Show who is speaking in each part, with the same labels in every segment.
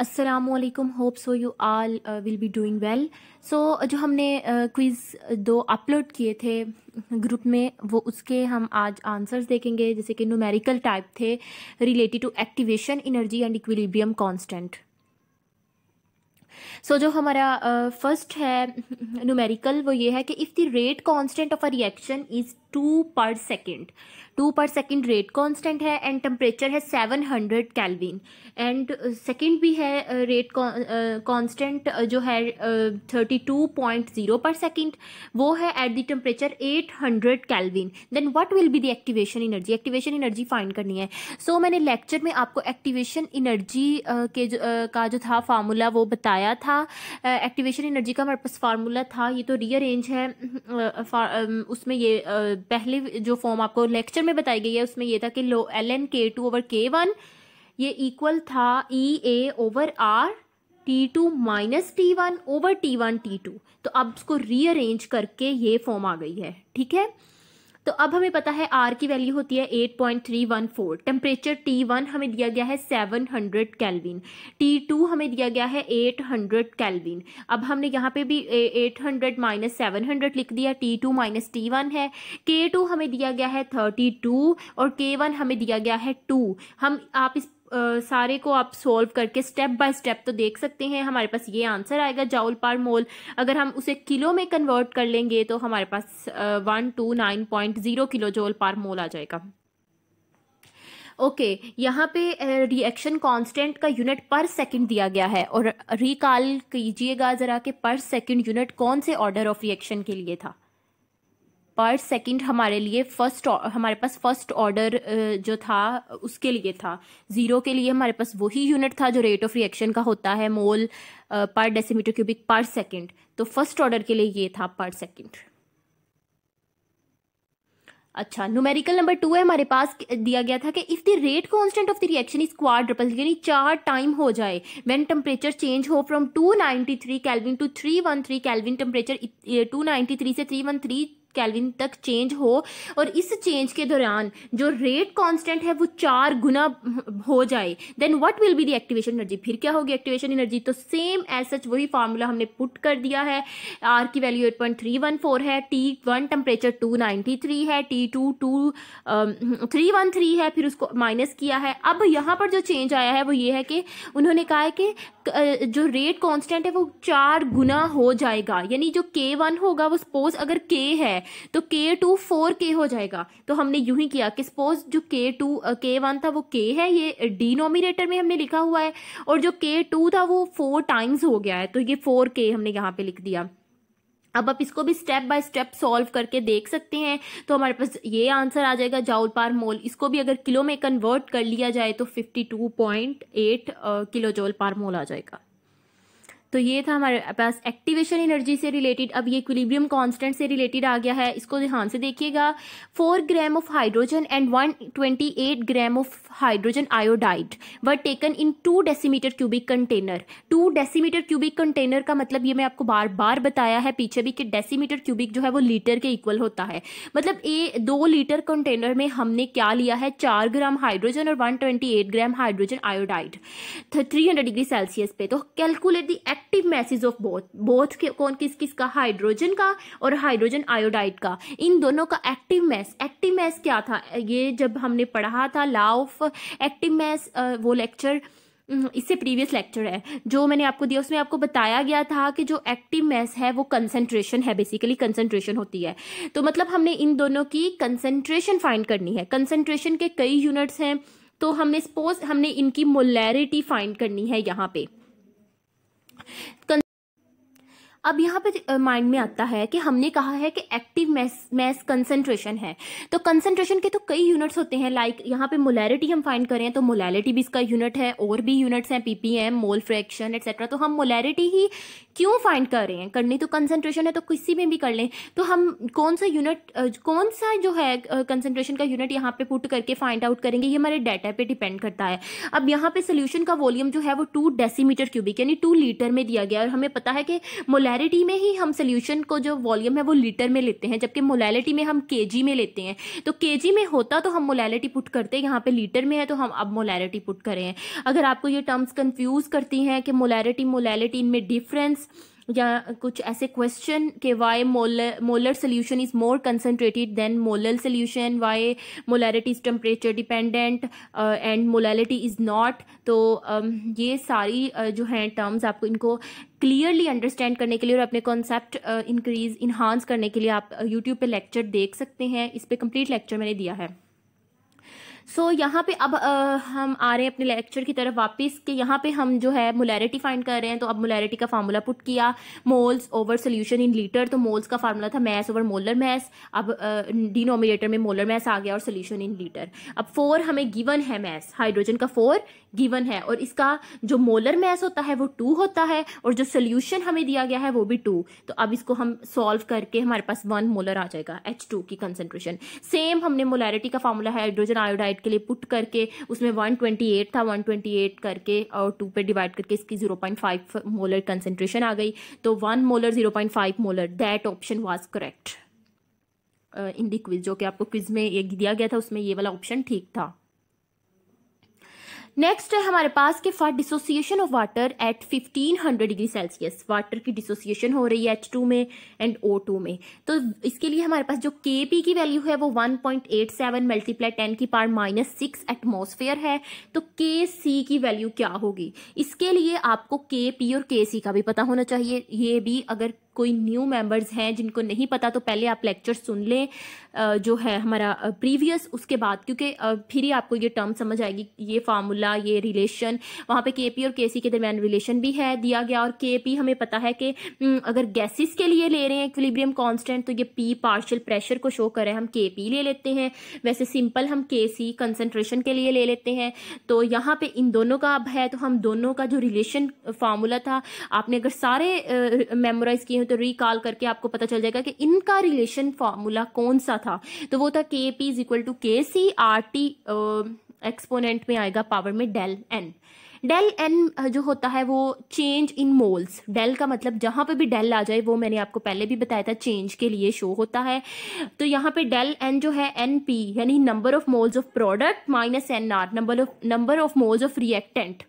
Speaker 1: असलकुम hope so you all will be doing well so जो हमने क्विज़ uh, दो अपलोड किए थे ग्रुप में वो उसके हम आज आंसर्स देखेंगे जैसे कि न्यूमेरिकल टाइप थे related to activation energy and equilibrium constant so जो हमारा फर्स्ट uh, है न्यूमेरिकल वो ये है कि if the rate constant of a reaction is two per second two per second rate constant है एंड टेम्परेचर है seven hundred kelvin and second भी है rate uh, constant uh, uh, जो है thirty two point zero per second वो है at the temperature at hundred kelvin then what will be the activation energy activation energy find करनी है सो so, मैंने lecture में आपको एक्टिवेशन एनर्जी के जो, का जो था फार्मूला वो बताया था एक्टिवेशन एनर्जी का हमारे पास फार्मूला था ये तो रेंज है um, उसमें ये पहले जो फॉर्म आपको लेक्चर में बताई गई है उसमें ये था कि log L N K two over K one ये इक्वल था E A over R T two minus T one over T one T two तो अब उसको रीअरेंज करके ये फॉर्म आ गई है ठीक है तो अब हमें पता है आर की वैल्यू होती है 8.314 टेम्परेचर वन हमें दिया गया है 700 टी टू हमें दिया गया है 800 कैलविन अब हमने यहाँ पे भी 800 माइनस सेवन लिख दिया टी टू माइनस टी है K2 हमें दिया गया है 32 और K1 हमें दिया गया है 2 हम आप इस आ, सारे को आप सॉल्व करके स्टेप बाय स्टेप तो देख सकते हैं हमारे पास ये आंसर आएगा जाउल पार मोल अगर हम उसे किलो में कन्वर्ट कर लेंगे तो हमारे पास one two nine point zero kilo joule per mole आ जाएगा ओके okay, यहाँ पे रिएक्शन कांस्टेंट का यूनिट पर सेकंड दिया गया है और रिकॉल कीजिएगा ज़रा कि पर सेकंड यूनिट कौन से ऑर्डर ऑफ रिएक्शन के लिए था पर सेकंड हमारे लिए फर्स्ट हमारे पास फर्स्ट ऑर्डर जो था उसके लिए था ज़ीरो के लिए हमारे पास वही यूनिट था जो रेट ऑफ रिएक्शन का होता है mole per decimetre cubic per second तो फर्स्ट ऑर्डर के लिए ये था पर सेकंड अच्छा न्यूमेरिकल नंबर टू है हमारे पास दिया गया था कि if the rate constant of the reaction is quadruple यानी चार टाइम हो जाए व्हेन टेम्परेचर चेंज हो from 293 kelvin to 313 kelvin temperature 293 से 313 कैलविन तक चेंज हो और इस चेंज के दौरान जो रेट कांस्टेंट है वो चार गुना हो जाए then what will be the activation energy फिर क्या होगी एक्टिवेशन एनर्जी तो सेम एज सच वही फार्मूला हमने पुट कर दिया है आर की value eight point three one four है T one temperature two ninety three है T two two three one three है फिर उसको माइनस किया है अब यहाँ पर जो चेंज आया है वो ये है कि उन्होंने कहा है कि जो रेट कांस्टेंट है वो चार गुना हो जाएगा यानी जो के वन होगा वो सपोज अगर के है तो के टू फोर के हो जाएगा तो हमने यूं ही किया कि सपोज जो के टू के वन था वो के है ये डिनोमिनेटर में हमने लिखा हुआ है और जो के टू था वो फोर टाइम्स हो गया है तो ये फोर के हमने यहाँ पे लिख दिया अब आप इसको भी स्टेप बाय स्टेप सॉल्व करके देख सकते हैं तो हमारे पास ये आंसर आ जाएगा जाउल पार मोल इसको भी अगर किलो में कन्वर्ट कर लिया जाए तो 52.8 किलो जाउल पार मोल आ जाएगा तो ये था हमारे पास एक्टिवेशन एनर्जी से रिलेटेड अब ये इक्विलिब्रियम कांस्टेंट से रिलेटेड आ गया है इसको ध्यान से देखिएगा four gram of hydrogen and one twenty eight gram of hydrogen iodide were taken in two decimetre cubic container two decimetre cubic container का मतलब ये मैं आपको बार बार बताया है पीछे भी कि डेसीमीटर क्यूबिक जो है वो लीटर के इक्वल होता है मतलब ए दो लीटर कंटेनर में हमने क्या लिया है चार ग्राम हाइड्रोजन और one twenty eight gram hydrogen iodide three hundred degree Celsius पे तो calculate the active masses of both both के कौन किस किस का हाइड्रोजन का और हाइड्रोजन आयोडाइड का इन दोनों का एक्टिव मैस एक्टिव मैस क्या था ये जब हमने पढ़ा था ला ऑफ एक्टिव मैस वो लेक्चर इससे प्रीवियस लेक्चर है जो मैंने आपको दिया उसमें आपको बताया गया था कि जो एक्टिव मैस है वो कंसंट्रेशन है बेसिकली कंसंट्रेशन होती है तो मतलब हमने इन दोनों की कंसंट्रेशन फाइंड करनी है कंसंट्रेशन के कई यूनिट्स हैं तो हमने सपोज हमने इनकी मोलैरिटी फाइंड करनी है यहाँ पे 跟。अब यहाँ पे माइंड में आता है कि हमने कहा है कि एक्टिव मैस मैस कंसनट्रेशन है तो कंसनट्रेशन के तो कई यूनिट्स होते हैं लाइक like यहाँ पे मोलैरिटी हम फाइंड करें तो मोलैरिटी भी इसका यूनिट है और भी यूनिट्स हैं पीपीएम मोल फ्रैक्शन एक्सेट्रा तो हम मोलैरिटी ही क्यों फाइंड कर रहे हैं करनी तो कंसनट्रेशन है तो किसी में भी कर लें तो हम कौन सा यूनिट कौन सा जो है कंसनट्रेशन का यूनिट यहाँ पे पुट करके फाइंड आउट करेंगे ये हमारे डाटा पे डिपेंड करता है अब यहाँ पे सोल्यूशन का वॉल्यूम जो है वो टू डेसीमीटर क्यूबिक यानी टू लीटर में दिया गया और हमें पता है कि मोलैरिटी मोलैरिटी में ही हम सोल्यूशन को जो वॉल्यूम है वो लीटर में लेते हैं जबकि मोलैलिटी में हम के में लेते हैं तो के में होता तो हम मोलैलिटी पुट करते यहाँ पे लीटर में है तो हम अब मोलैरिटी पुट करें अगर आपको ये टर्म्स कन्फ्यूज़ करती हैं कि मोलैरिटी मोलैलिटी इनमें डिफरेंस या कुछ ऐसे क्वेश्चन के why molar molar solution is more concentrated than molar solution why molarity is temperature dependent and molarity is not तो uh, ये सारी uh, जो हैं टर्म्स आपको इनको क्लियरली अंडरस्टैंड करने के लिए और अपने कॉन्सेप्ट इंक्रीज इन्हांस करने के लिए आप यूट्यूब uh, पे लेक्चर देख सकते हैं इस पर कंप्लीट लेक्चर मैंने दिया है सो so, यहाँ पे अब आ, हम आ रहे हैं अपने लेक्चर की तरफ वापस कि यहाँ पे हम जो है मोलैरिटी फाइंड कर रहे हैं तो अब मोलैरिटी का फार्मूला पुट किया moles over solution in litre तो मोल्स का फार्मूला था मैस ओवर मोलर मैस अब डिनोमिनेटर में मोलर मैस आ गया और सोल्यूशन इन लीटर अब फोर हमें गिवन है मैस हाइड्रोजन का फोर गिवन है और इसका जो मोलर मैस होता है वो टू होता है और जो सोल्यूशन हमें दिया गया है वो भी टू तो अब इसको हम सॉल्व करके हमारे पास वन मोलर आ जाएगा एच टू की कंसेंट्रेशन सेम हमने मोलैरिटी का फॉर्मूला हाइड्रोजन आयोडाइड के लिए पुट करके उसमें वन ट्वेंटी एट था वन ट्वेंटी एट करके और टू पर डिवाइड करके इसकी zero point five molar concentration आ गई तो one molar zero point five molar that option was correct in the quiz जो कि आपको क्विज में एक दिया गया था उसमें ये वाला ऑप्शन ठीक था नेक्स्ट है हमारे पास के for dissociation of water at 1500 degree Celsius water की डिसोसिएशन हो रही है एच टू में एंड ओ टू में तो इसके लिए हमारे पास जो के पी की वैल्यू है वो 1.87 पॉइंट मल्टीप्लाई टेन की पार माइनस सिक्स एटमोसफेयर है तो के सी की वैल्यू क्या होगी इसके लिए आपको के पी और के सी का भी पता होना चाहिए ये भी अगर कोई न्यू मेंबर्स हैं जिनको नहीं पता तो पहले आप लेक्चर सुन लें जो है हमारा प्रीवियस उसके बाद क्योंकि फिर ही आपको ये टर्म समझ आएगी ये फार्मूला ये रिलेशन वहाँ पे के पी और के सी के दरमियान रिलेशन भी है दिया गया और के पी हमें पता है कि अगर गैसेस के लिए ले रहे हैं इक्विलिब्रियम कांस्टेंट तो ये पी पार्शियल प्रेशर को शो कर रहे हैं हम के पी ले लेते हैं वैसे सिंपल हम के सी कंसनट्रेशन के लिए ले लेते हैं तो यहाँ पर इन दोनों का अब है तो हम दोनों का जो रिलेशन फार्मूला था आपने अगर सारे मेमोराइज किए हैं तो तो रिकॉल करके आपको पता चल जाएगा कि इनका रिलेशन फार्मूला कौन सा था तो वो था के पी इज इक्वल टू के सी आर टी एक्सपोनेंट में आएगा पावर में डेल एन डेल एन जो होता है वो चेंज इन मोल्स डेल का मतलब जहाँ पे भी डेल आ जाए वो मैंने आपको पहले भी बताया था चेंज के लिए शो होता है तो यहाँ पे डेल एन जो है एन पी यानी number of moles of product minus N R number of number of moles of reactant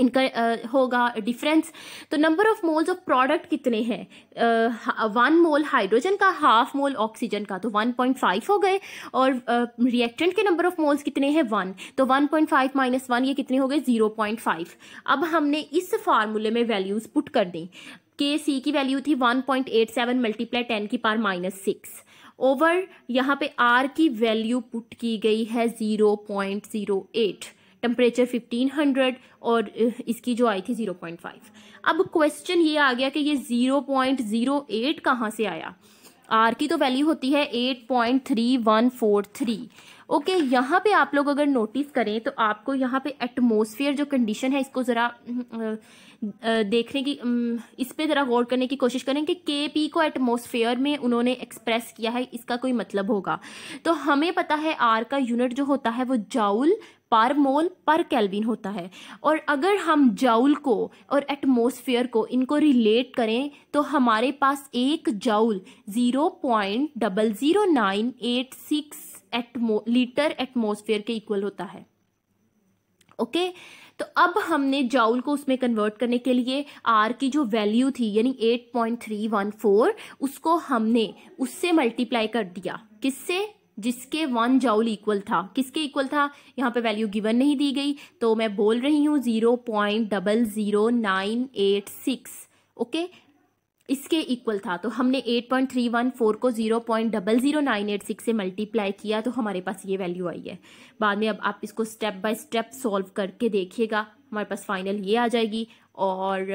Speaker 1: इनका uh, होगा डिफरेंस तो number of moles of product कितने हैं वन मोल हाइड्रोजन का हाफ मोल ऑक्सीजन का तो 1.5 हो गए और रिएक्टेंट uh, के नंबर ऑफ मोल्स कितने हैं वन तो 1.5 पॉइंट फाइव माइनस वन ये कितने हो गए 0.5 अब हमने इस फार्मूले में वैल्यूज़ पुट कर दें के सी की वैल्यू थी 1.87 point eight seven multiply ten की पार माइनस सिक्स ओवर यहाँ पे आर की वैल्यू पुट की गई है एट टेम्परेचर 1500 और uh, इसकी जो आई थी 0.5 अब क्वेश्चन ये आ गया कि ये 0.08 कहाँ से आया आर की तो वैल्यू होती है 8.3143 ओके यहाँ पे आप लोग अगर नोटिस करें तो आपको यहाँ पे एटमोसफियर जो कंडीशन है इसको ज़रा uh, uh, देखने की um, इस पर ज़रा गौर करने की कोशिश करें कि के पी को एटमोसफेयर में उन्होंने एक्सप्रेस किया है इसका कोई मतलब होगा तो हमें पता है आर का यूनिट जो होता है वो जाउल पर मोल पर कैलविन होता है और अगर हम जाउल को और एटमोसफियर को इनको रिलेट करें तो हमारे पास एक joule zero point double zero nine eight six एटमो लीटर एटमोसफियर के इक्वल होता है ओके okay? तो अब हमने जाउल को उसमें कन्वर्ट करने के लिए आर की जो वैल्यू थी यानी eight point three one four उसको हमने उससे मल्टीप्लाई कर दिया किससे जिसके वन जाउल इक्वल था किसके इक्वल था यहाँ पे वैल्यू गिवन नहीं दी गई तो मैं बोल रही हूँ zero point double zero nine eight six okay इसके इक्वल था तो हमने eight point three one four को zero zero point double nine eight six से मल्टीप्लाई किया तो हमारे पास ये वैल्यू आई है बाद में अब आप इसको स्टेप बाय स्टेप सॉल्व करके देखिएगा हमारे पास फाइनल ये आ जाएगी और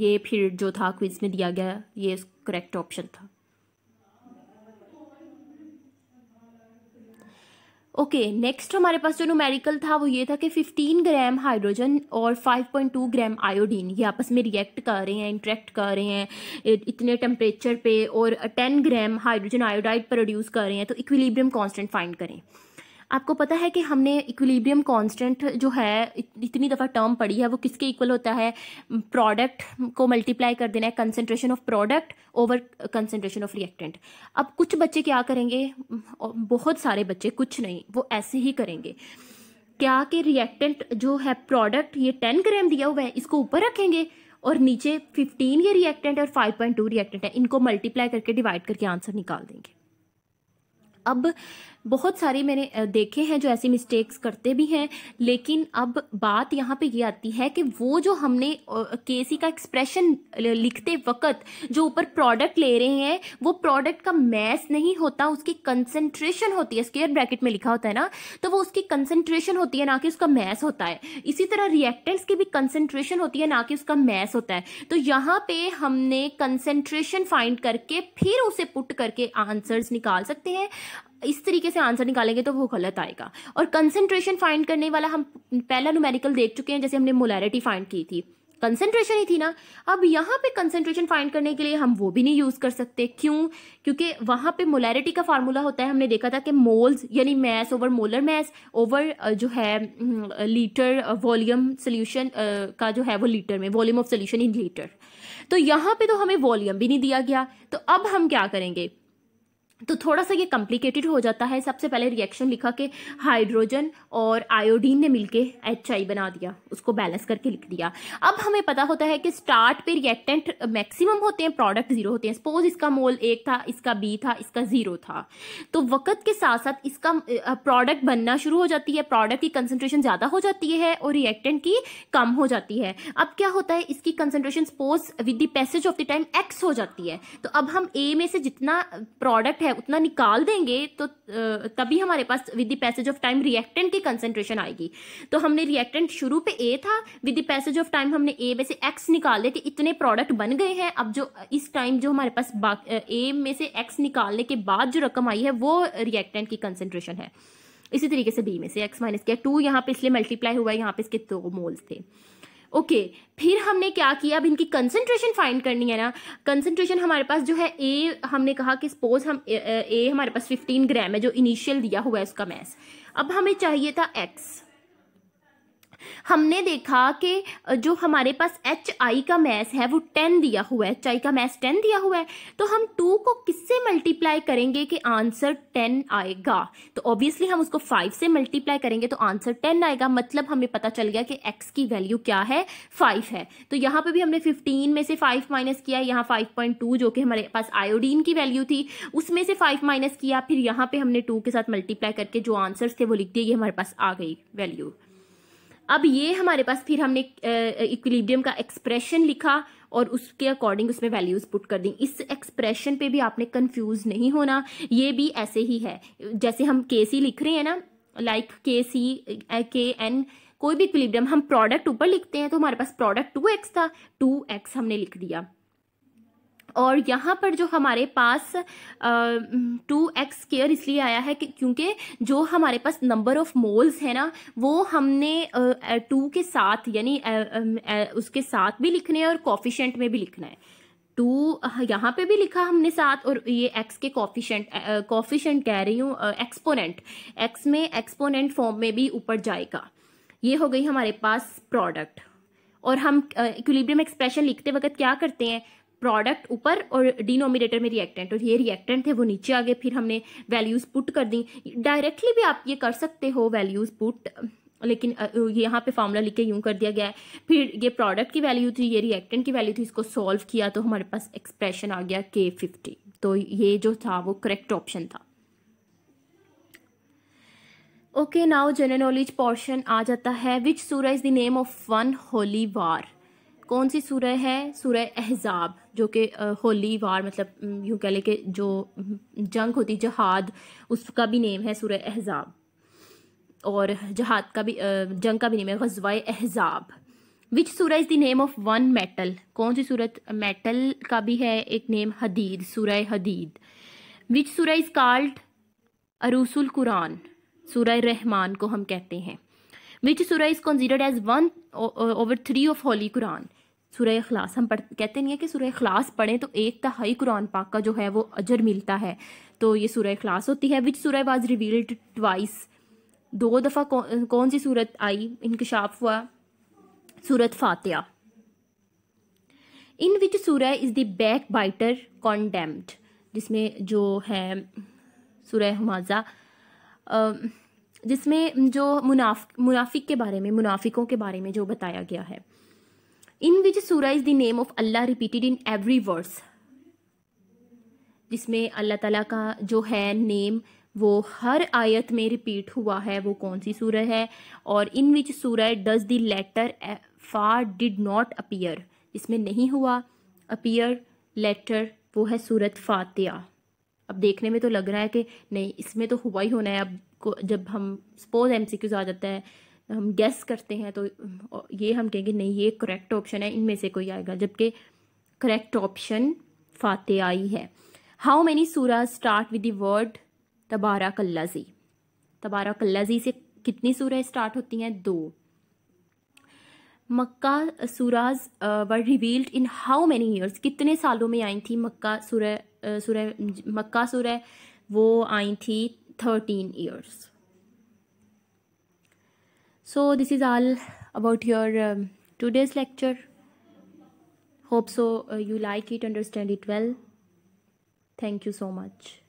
Speaker 1: ये फिर जो था क्विज में दिया गया ये करेक्ट ऑप्शन था ओके okay, नेक्स्ट हमारे पास जो नोमेरिकल था वो ये था कि 15 ग्राम हाइड्रोजन और 5.2 ग्राम आयोडीन ये आपस में रिएक्ट कर रहे हैं इंटरेक्ट कर रहे हैं इतने टेम्परेचर पे और 10 ग्राम हाइड्रोजन आयोडाइड प्रोड्यूस कर रहे हैं तो इक्विलिब्रियम कांस्टेंट फाइंड करें आपको पता है कि हमने इक्विलिब्रियम कांस्टेंट जो है इतनी दफ़ा टर्म पढ़ी है वो किसके इक्वल होता है प्रोडक्ट को मल्टीप्लाई कर देना है concentration of product over concentration of reactant अब कुछ बच्चे क्या करेंगे बहुत सारे बच्चे कुछ नहीं वो ऐसे ही करेंगे क्या कि रिएक्टेंट जो है प्रोडक्ट ये टेन ग्राम दिया हुआ है इसको ऊपर रखेंगे और नीचे फिफ्टीन ये रिएक्टेंट और फाइव पॉइंट टू रिएक्टेंट है इनको मल्टीप्लाई करके डिवाइड करके आंसर निकाल देंगे अब बहुत सारे मैंने देखे हैं जो ऐसी मिस्टेक्स करते भी हैं लेकिन अब बात यहाँ पे ये आती है कि वो जो हमने केसी का एक्सप्रेशन लिखते वक्त जो ऊपर प्रोडक्ट ले रहे हैं वो प्रोडक्ट का मैस नहीं होता उसकी कंसनट्रेशन होती है स्केयर ब्रैकेट में लिखा होता है ना तो वो उसकी कंसनट्रेशन होती है ना कि उसका मैस होता है इसी तरह रिएक्टेंट्स की भी कंसनट्रेशन होती है ना कि उसका मैस होता है तो यहाँ पे हमने कंसनट्रेशन फाइंड करके फिर उसे पुट करके आंसर्स निकाल सकते हैं इस तरीके से आंसर निकालेंगे तो वो गलत आएगा और कंसेंट्रेशन फाइंड करने वाला हम पहला न्यूमेरिकल देख चुके हैं जैसे हमने मोलैरिटी फाइंड की थी कंसंट्रेशन ही थी ना अब यहाँ पे कंसंट्रेशन फाइंड करने के लिए हम वो भी नहीं यूज कर सकते क्यों क्योंकि वहां पे मोलैरिटी का फार्मूला होता है हमने देखा था कि मोल्स यानी mass over molar mass over जो है लीटर वॉल्यूम सोल्यूशन का जो है वो लीटर में volume of solution in litre तो यहाँ पे तो हमें वॉल्यूम भी नहीं दिया गया तो अब हम क्या करेंगे तो थोड़ा सा ये कॉम्प्लिकेटेड हो जाता है सबसे पहले रिएक्शन लिखा कि हाइड्रोजन और आयोडीन ने मिलके एच आई बना दिया उसको बैलेंस करके लिख दिया अब हमें पता होता है कि स्टार्ट पे रिएक्टेंट मैक्सिमम होते हैं प्रोडक्ट जीरो होते हैं सपोज इसका मोल एक था इसका बी था इसका जीरो था तो वक्त के साथ साथ इसका प्रोडक्ट बनना शुरू हो जाती है प्रोडक्ट की कंसनट्रेशन ज़्यादा हो जाती है और रिएक्टेंट की कम हो जाती है अब क्या होता है इसकी concentration suppose with the passage of the time X हो जाती है तो अब हम ए में से जितना प्रोडक्ट है उतना निकाल देंगे तो तभी हमारे पास with the passage of time reactant की कंसेंट्रेशन आएगी तो हमने रिएक्टेंट शुरू पे ए था with the passage of time हमने ए में से एक्स निकाल कि इतने प्रोडक्ट बन गए हैं अब जो इस टाइम जो हमारे पास ए में से एक्स निकालने के बाद जो रकम आई है वो रिएक्टेंट की कंसेंट्रेशन है इसी तरीके से बी में से एक्स माइनस किया टू यहाँ पे इसलिए मल्टीप्लाई हुआ है यहाँ पे इसके दो मोल्स थे ओके फिर हमने क्या किया अब इनकी कंसंट्रेशन फाइंड करनी है ना कंसंट्रेशन हमारे पास जो है ए हमने कहा कि सपोज हम ए, ए हमारे पास 15 ग्राम है जो इनिशियल दिया हुआ है उसका मैस अब हमें चाहिए था एक्स हमने देखा कि जो हमारे पास एच आई का मैस है वो टेन दिया हुआ है एच आई का मैस टेन दिया हुआ है तो हम टू को किससे मल्टीप्लाई करेंगे कि आंसर टेन आएगा तो ऑब्वियसली हम उसको फाइव से मल्टीप्लाई करेंगे तो आंसर टेन आएगा मतलब हमें पता चल गया कि एक्स की वैल्यू क्या है फाइव है तो यहाँ पर भी हमने फिफ्टीन में से फाइव माइनस किया यहाँ फाइव पॉइंट टू जो कि हमारे पास आयोडीन की वैल्यू थी उसमें से फाइव माइनस किया फिर यहाँ पे हमने टू के साथ मल्टीप्लाई करके जो आंसर्स थे वो लिख दिए ये हमारे पास आ गई वैल्यू अब ये हमारे पास फिर हमने इक्विलिब्रियम का एक्सप्रेशन लिखा और उसके अकॉर्डिंग उसमें वैल्यूज पुट कर दी इस एक्सप्रेशन पे भी आपने कंफ्यूज नहीं होना ये भी ऐसे ही है जैसे हम के सी लिख रहे हैं ना लाइक के सी के एन कोई भी इक्विलिब्रियम हम प्रोडक्ट ऊपर लिखते हैं तो हमारे पास प्रोडक्ट टू एक्स था टू एक्स हमने लिख दिया और यहाँ पर जो हमारे पास टू एक्स स्केयर इसलिए आया है कि क्योंकि जो हमारे पास नंबर ऑफ मोल्स है ना वो हमने टू के साथ यानी उसके साथ भी लिखने हैं और कॉफिशेंट में भी लिखना है टू यहाँ पे भी लिखा हमने साथ और ये एक्स के कॉफिशेंट कॉफिशेंट कह रही हूँ एक्सपोनेंट एक्स में एक्सपोनेंट फॉर्म में भी ऊपर जाएगा ये हो गई हमारे पास प्रोडक्ट और हम इक्विलिब्रियम एक्सप्रेशन लिखते वक्त क्या करते हैं प्रोडक्ट ऊपर और डिनोमिनेटर में रिएक्टेंट और ये रिएक्टेंट थे वो नीचे आ गए फिर हमने वैल्यूज़ पुट कर दी डायरेक्टली भी आप ये कर सकते हो वैल्यूज़ पुट लेकिन यहाँ पे फार्मूला लिख के यूं कर दिया गया है फिर ये प्रोडक्ट की वैल्यू थी ये रिएक्टेंट की वैल्यू थी इसको सॉल्व किया तो हमारे पास एक्सप्रेशन आ गया के फिफ्टी तो ये जो था वो करेक्ट ऑप्शन था okay now general knowledge portion आ जाता है विच सूरा is the name of one holy war कौन सी सुरह है सुरह एहजाब जो कि होली वार मतलब यूँ कह लें कि जो जंग होती जहाद उसका भी नेम है सूरह एहजाब और जहाद का भी जंग का भी नेम है गजवा एहजाब विच सूरह is the name of one metal कौन सी सूरत मेटल का भी है एक नेम हदीद सूरह हदीद विच सूरह इज़ कॉल्ड अरूसुल कुरान सूरह रहमान को हम कहते हैं विच सूरा is considered as one over three of holy Quran सूर्य अखलास हम पढ़ कहते नहीं है कि सूर्य अखलास पढ़ें तो एक तहाई कुरान पाक का जो है वो अजर मिलता है तो ये सूर्य अखलास होती है विच सूर्य वाज रिवील्ड ट्वाइस दो दफ़ा कौन, कौन सी सूरत आई इनकशाफ हुआ सूरत फातिया इन विच सूर्य is the backbiter condemned जिसमें जो है सुरह हमाजा जिसमें जो मुनाफ मुनाफिक के बारे में मुनाफिकों के बारे में जो बताया गया है इन विच सूरा is the name of Allah repeated in every words जिसमें अल्लाह ताला का जो है नेम वो हर आयत में रिपीट हुआ है वो कौन सी सूरह है और इन विच सूरह डज द लेटर फार डिड नॉट अपीयर इसमें नहीं हुआ अपीयर लेटर वो है सूरत फातिया अब देखने में तो लग रहा है कि नहीं इसमें तो हुआ ही होना है अब को जब हम सपोज एम आ जाता है हम गेस करते हैं तो ये हम कहेंगे नहीं ये करेक्ट ऑप्शन है इनमें से कोई आएगा जबकि करेक्ट ऑप्शन फाते आई है हाउ मैनी सूरा स्टार्ट विद दर्ड तबारा कल्लाजी तबारा कल्लाजी से कितनी सूरह स्टार्ट होती हैं दो मक्का सूराज were revealed in how many years कितने सालों में आई थी मक्का सूर सूर मक्का सूर वो आई थी 13 years so this is all about your um, today's lecture hope so uh, you like it understand it well thank you so much